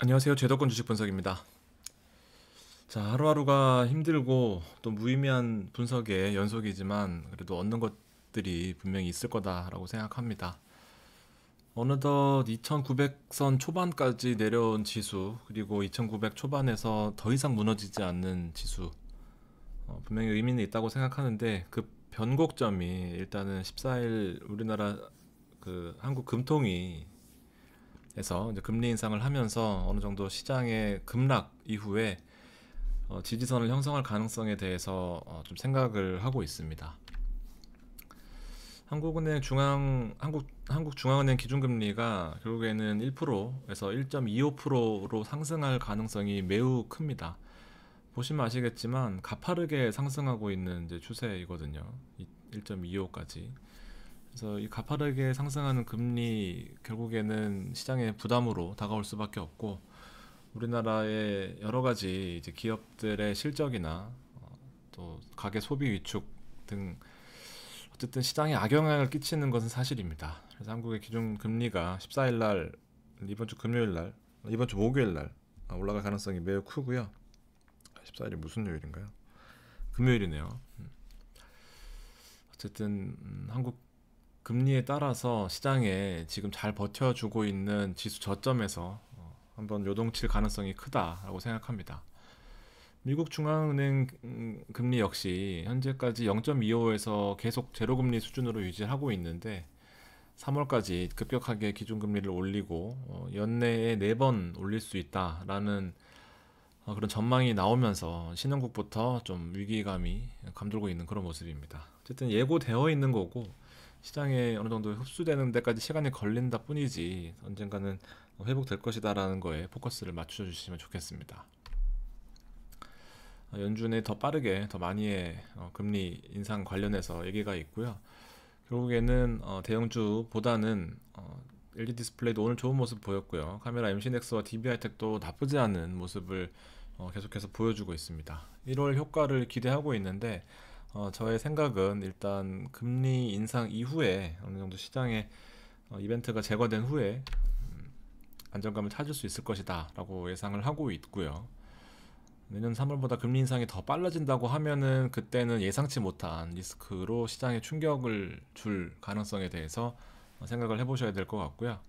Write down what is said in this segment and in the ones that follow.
안녕하세요. 제덕권 주식 분석입니다. 자, 하루하루가 힘들고 또 무의미한 분석의 연속이지만 그래도 얻는 것들이 분명히 있을 거다라고 생각합니다. 어느덧 2900선 초반까지 내려온 지수, 그리고 2900 초반에서 더 이상 무너지지 않는 지수. 어, 분명히 의미는 있다고 생각하는데 그 변곡점이 일단은 14일 우리나라 그 한국 금통이 에서 금리 인상을 하면서 어느 정도 시장의 급락 이후에 어, 지지선을 형성할 가능성에 대해서 어, 좀 생각을 하고 있습니다. 한국은행 중앙 한국 한국 중앙은행 기준금리가 결국에는 1%에서 1.25%로 상승할 가능성이 매우 큽니다. 보시면 아시겠지만 가파르게 상승하고 있는 추세이거든요. 1.25까지. 그래서 이 가파르게 상승하는 금리 결국에는 시장의 부담으로 다가올 수밖에 없고 우리나라의 여러 가지 이제 기업들의 실적이나 어, 또 가계 소비 위축 등 어쨌든 시장에 악영향을 끼치는 것은 사실입니다. 그래서 한국의 기준 금리가 14일 날 이번 주 금요일 날 이번 주 목요일 날 아, 올라갈 가능성이 매우 크고요. 14일이 무슨 요일인가요? 금요일이네요. 음. 어쨌든 음, 한국 금리에 따라서 시장에 지금 잘 버텨주고 있는 지수 저점에서 어, 한번 요동칠 가능성이 크다라고 생각합니다. 미국 중앙은행 음, 금리 역시 현재까지 0.25에서 계속 제로금리 수준으로 유지하고 있는데 3월까지 급격하게 기준금리를 올리고 어, 연내에 4번 올릴 수 있다라는 어, 그런 전망이 나오면서 신흥국부터 좀 위기감이 감돌고 있는 그런 모습입니다. 어쨌든 예고되어 있는 거고 시장에 어느 정도 흡수되는 데까지 시간이 걸린다 뿐이지 언젠가는 회복될 것이다라는 거에 포커스를 맞춰 주시면 좋겠습니다. 어, 연준의 더 빠르게 더 많이의 어, 금리 인상 관련해서 얘기가 있고요. 결국에는 어, 대형주보다는 LED 디스플레이도 오늘 좋은 모습 보였고요. 카메라 m c x 와 d b 하텍도 나쁘지 않은 모습을 계속해서 보여주고 있습니다. 1월 효과를 기대하고 있는데 어, 저의 생각은 일단 금리 인상 이후에 어느 정도 시장에 어, 이벤트가 제거된 후에 음, 안정감을 찾을 수 있을 것이다라고 예상을 하고 있고요. 내년 3월보다 금리 인상이 더 빨라진다고 하면은 그때는 예상치 못한 리스크로 시장에 충격을 줄 가능성에 대해서 어, 생각을 해보셔야 될 것 같고요.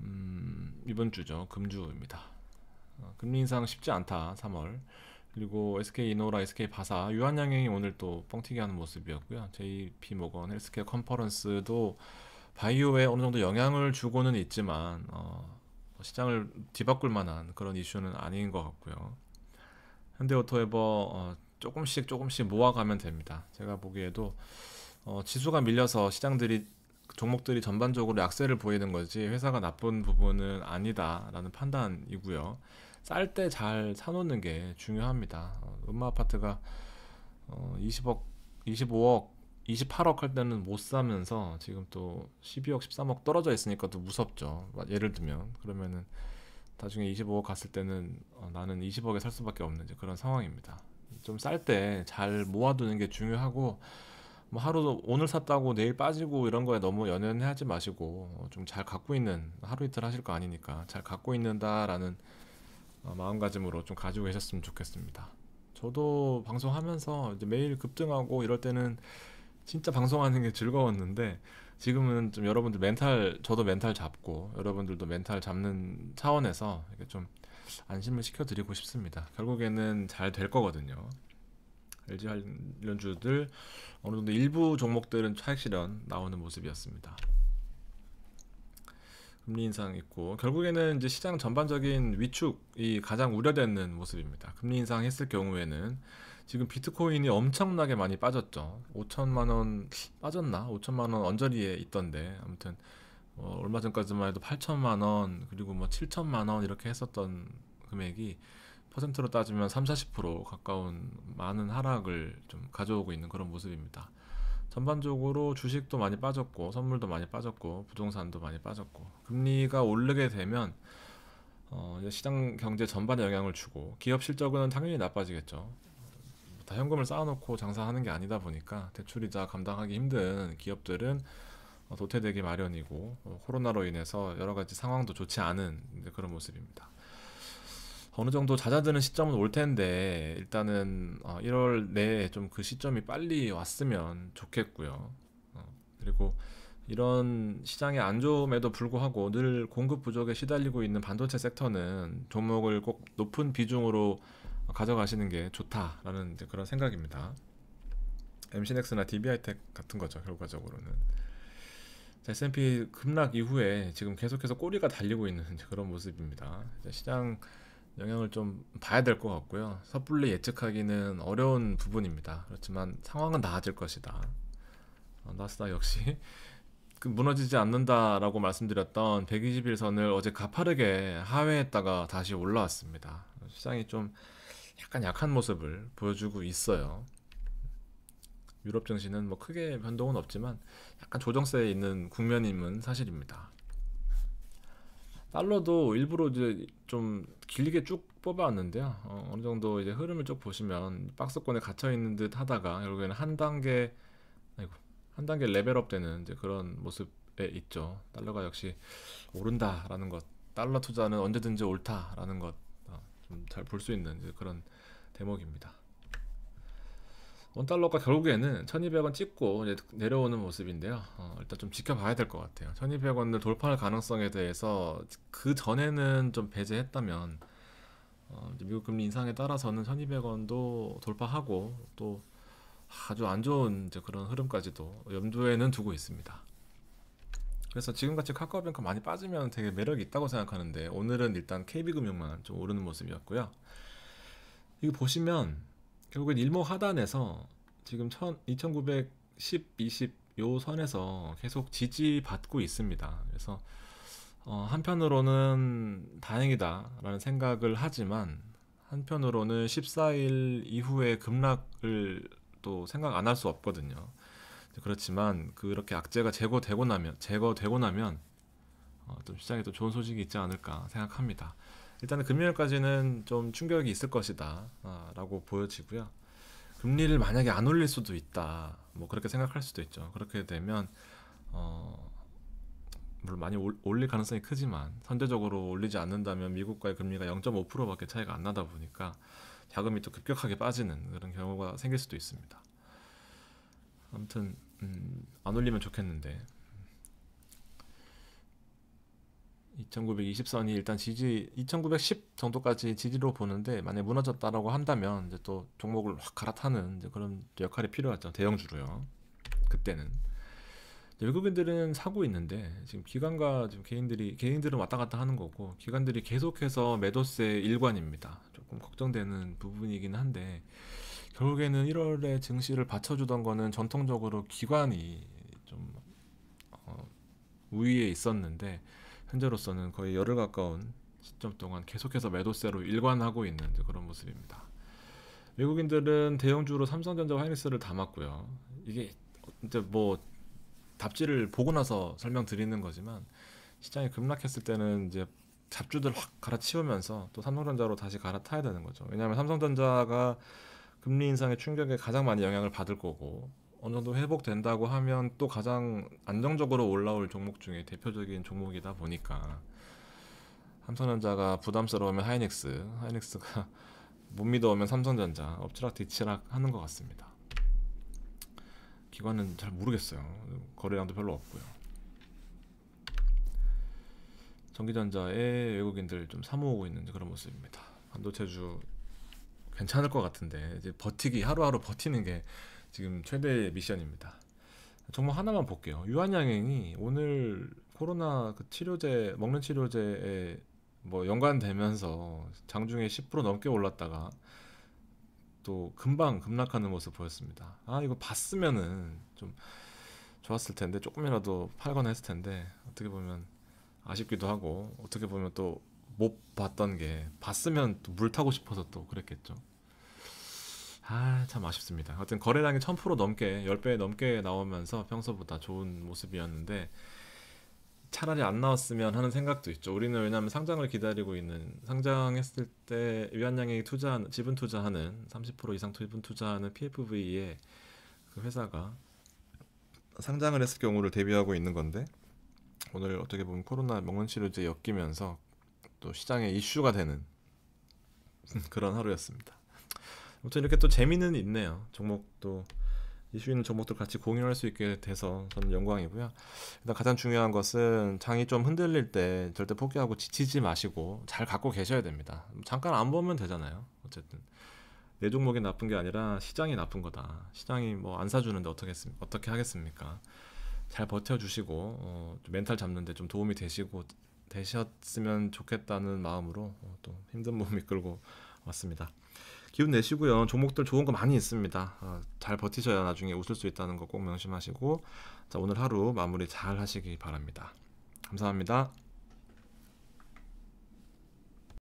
음, 이번 주죠. 금주입니다. 어, 금리 인상 쉽지 않다. 3월. 그리고 SK 이노라, SK 바사, 유한양행이 오늘 또 뻥튀기하는 모습이었고요. JP 모건 헬스케어 컨퍼런스도 바이오에 어느 정도 영향을 주고는 있지만 어, 뭐 시장을 뒤바꿀 만한 그런 이슈는 아닌 것 같고요. 현대오토에버 어, 조금씩 조금씩 모아가면 됩니다. 제가 보기에도 어, 지수가 밀려서 시장들이 종목들이 전반적으로 약세를 보이는 거지 회사가 나쁜 부분은 아니다라는 판단이고요. 쌀때잘 사놓는 게 중요합니다. 음마 아파트가 20억, 25억, 28억 할 때는 못 사면서 지금 또 12억, 13억 떨어져 있으니까 또 무섭죠. 예를 들면 그러면은 나중에 25억 갔을 때는 어, 나는 20억에 살 수밖에 없는 그런 상황입니다. 좀 쌀 때 잘 모아두는 게 중요하고 뭐 하루 오늘 샀다고 내일 빠지고 이런 거에 너무 연연해 하지 마시고 어, 좀잘 갖고 있는 하루 이틀 하실 거 아니니까 잘 갖고 있는다라는 어, 마음가짐으로 좀 가지고 계셨으면 좋겠습니다. 저도 방송하면서 매일 급등하고 이럴 때는 진짜 방송하는 게 즐거웠는데 지금은 좀 여러분들 멘탈 저도 멘탈 잡고 여러분들도 멘탈 잡는 차원에서 좀 안심을 시켜드리고 싶습니다. 결국에는 잘 될 거거든요. LG 관련주들 어느 정도 일부 종목들은 차익 실현 나오는 모습이었습니다. 금리 인상 있고 결국에는 이제 시장 전반적인 위축이 가장 우려되는 모습입니다. 금리 인상 했을 경우에는 지금 비트코인이 엄청나게 많이 빠졌죠. 5천만 원 빠졌나? 5천만 원 언저리에 있던데 아무튼 어, 얼마 전까지만 해도 8천만 원 그리고 뭐 7천만 원 이렇게 했었던 금액이 퍼센트로 따지면 3, 40% 가까운 많은 하락을 좀 가져오고 있는 그런 모습입니다. 전반적으로 주식도 많이 빠졌고 선물도 많이 빠졌고 부동산도 많이 빠졌고 금리가 오르게 되면 어, 시장 경제 전반에 영향을 주고 기업 실적은 당연히 나빠지겠죠. 다 현금을 쌓아놓고 장사하는 게 아니다 보니까 대출이자 감당하기 힘든 기업들은 어, 도태되기 마련이고 어, 코로나로 인해서 여러 가지 상황도 좋지 않은 그런 모습입니다. 어느 정도 잦아드는 시점은 올 텐데 일단은 어, 1월 내에 좀 그 시점이 빨리 왔으면 좋겠고요. 어, 그리고 이런 시장의 안 좋음에도 불구하고 늘 공급 부족에 시달리고 있는 반도체 섹터는 종목을 꼭 높은 비중으로 가져가시는 게 좋다라는 그런 생각입니다. MCNX나 DBI텍 같은 거죠 결과적으로는 S&P 급락 이후에 지금 계속해서 꼬리가 달리고 있는 그런 모습입니다. 시장 영향을 좀 봐야 될 것 같고요. 섣불리 예측하기는 어려운 부분입니다. 그렇지만 상황은 나아질 것이다. 어, 나스닥 역시 그 무너지지 않는다라고 말씀드렸던 121선을 어제 가파르게 하회했다가 다시 올라왔습니다. 시장이 좀 약간 약한 모습을 보여주고 있어요. 유럽 증시는 뭐 크게 변동은 없지만 약간 조정세에 있는 국면임은 사실입니다. 달러도 일부러 이제 좀 길게 쭉 뽑아왔는데요. 어, 느 정도 이제 흐름을 쭉 보시면 박스권에 갇혀 있는 듯 하다가 결국에는 한 단계 아이고 한 단계 레벨업되는 이제 그런 모습에 있죠. 달러가 역시 오른다라는 것, 달러 투자는 언제든지 옳다라는 것잘 볼수 어, 있는 그런 대목입니다. 원달러가 결국에는 1200원 찍고 내려오는 모습인데요. 어, 일단 좀 지켜봐야 될 것 같아요. 1200원을 돌파할 가능성에 대해서 그 전에는 좀 배제했다면 어, 미국 금리 인상에 따라서는 1200원도 돌파하고 또 아주 안 좋은 그런 흐름까지도 염두에는 두고 있습니다. 그래서 지금같이 카카오뱅크 많이 빠지면 되게 매력이 있다고 생각하는데 오늘은 일단 KB금융만 좀 오르는 모습이었고요. 이거 보시면 결국엔 일모 하단에서 지금 1 2910, 20 요 선에서 계속 지지받고 있습니다. 그래서 어, 한편으로는 다행이다라는 생각을 하지만 한편으로는 14일 이후에 급락을 또 생각 안 할 수 없거든요. 그렇지만 그렇게 악재가 제거되고 나면 제거되고 나면 어, 또 시장에 또 좋은 소식이 있지 않을까 생각합니다. 일단은 금요일까지는 좀 충격이 있을 것이다 아, 라고 보여지고요 금리를 만약에 안 올릴 수도 있다 뭐 그렇게 생각할 수도 있죠 그렇게 되면 어 물론 많이 올릴 가능성이 크지만 선제적으로 올리지 않는다면 미국과의 금리가 0.5%밖에 차이가 안 나다 보니까 자금이 또 급격하게 빠지는 그런 경우가 생길 수도 있습니다 아무튼 음, 안 올리면 좋겠는데 2920선이 일단 지지 2910 정도까지 지지로 보는데 만약 무너졌다라고 한다면 이제 또 종목을 확 갈아타는 그런 역할이 필요하죠 대형주로요 그때는 외국인들은 사고 있는데 지금 기관과 지금 개인들이 개인들은 왔다 갔다 하는 거고 기관들이 계속해서 매도세 일관입니다 조금 걱정되는 부분이긴 한데 결국에는 1월에 증시를 받쳐주던 거는 전통적으로 기관이 좀 어, 우위에 있었는데 현재로서는 거의 열흘 가까운 시점 동안 계속해서 매도세로 일관하고 있는 그런 모습입니다. 외국인들은 대형주로 삼성전자 하이닉스를 담았고요. 이게 이제 뭐 답지를 보고 나서 설명드리는 거지만 시장이 급락했을 때는 이제 잡주들 확 갈아치우면서 또 삼성전자로 다시 갈아타야 되는 거죠. 왜냐하면 삼성전자가 금리 인상의 충격에 가장 많이 영향을 받을 거고 어느 정도 회복된다고 하면 또 가장 안정적으로 올라올 종목 중에 대표적인 종목이다 보니까 삼성전자가 부담스러우면 하이닉스, 하이닉스가 못 믿어오면 삼성전자 엎치락뒤치락 하는 것 같습니다. 기관은 잘 모르겠어요. 거래량도 별로 없고요. 전기전자에 외국인들 좀 사모으고 있는 그런 모습입니다. 반도체주 괜찮을 것 같은데 이제 버티기 하루하루 버티는 게 지금 최대 미션입니다. 정말 하나만 볼게요. 유한양행이 오늘 코로나 그 치료제 먹는 치료제에 뭐 연관되면서 장중에 10% 넘게 올랐다가 또 금방 급락하는 모습 보였습니다. 아 이거 봤으면은 좀 좋았을 텐데 조금이라도 팔거나 했을 텐데 어떻게 보면 아쉽기도 하고 어떻게 보면 또 못 봤던 게 봤으면 또물 타고 싶어서 또 그랬겠죠. 아, 참 아쉽습니다. 하여튼 거래량이 1000% 넘게 10배 넘게 나오면서 평소보다 좋은 모습이었는데 차라리 안 나왔으면 하는 생각도 있죠. 우리는 왜냐하면 상장을 기다리고 있는 상장했을 때 위안양이 투자한 지분 투자하는 30% 이상 지분 투자하는 PFV에 그 회사가 상장을 했을 경우를 대비하고 있는 건데 오늘 어떻게 보면 코로나 명문치료제 엮이면서 또 시장에 이슈가 되는 그런 하루였습니다. 아무튼 이렇게 또 재미는 있네요. 종목도 이슈 있는 종목들 같이 공유할 수 있게 돼서 저는 영광이고요. 일단 가장 중요한 것은 장이 좀 흔들릴 때 절대 포기하고 지치지 마시고 잘 갖고 계셔야 됩니다. 잠깐 안 보면 되잖아요. 어쨌든 내 종목이 나쁜 게 아니라 시장이 나쁜 거다. 시장이 뭐 안 사주는데 어떻게 어떻게 하겠습니까? 잘 버텨주시고 어, 멘탈 잡는데 좀 도움이 되시고 되셨으면 좋겠다는 마음으로 어, 또 힘든 몸 이끌고 왔습니다. 기운 내시고요. 종목들 좋은 거 많이 있습니다. 어, 잘 버티셔야 나중에 웃을 수 있다는 거 꼭 명심하시고 자, 오늘 하루 마무리 잘 하시기 바랍니다. 감사합니다.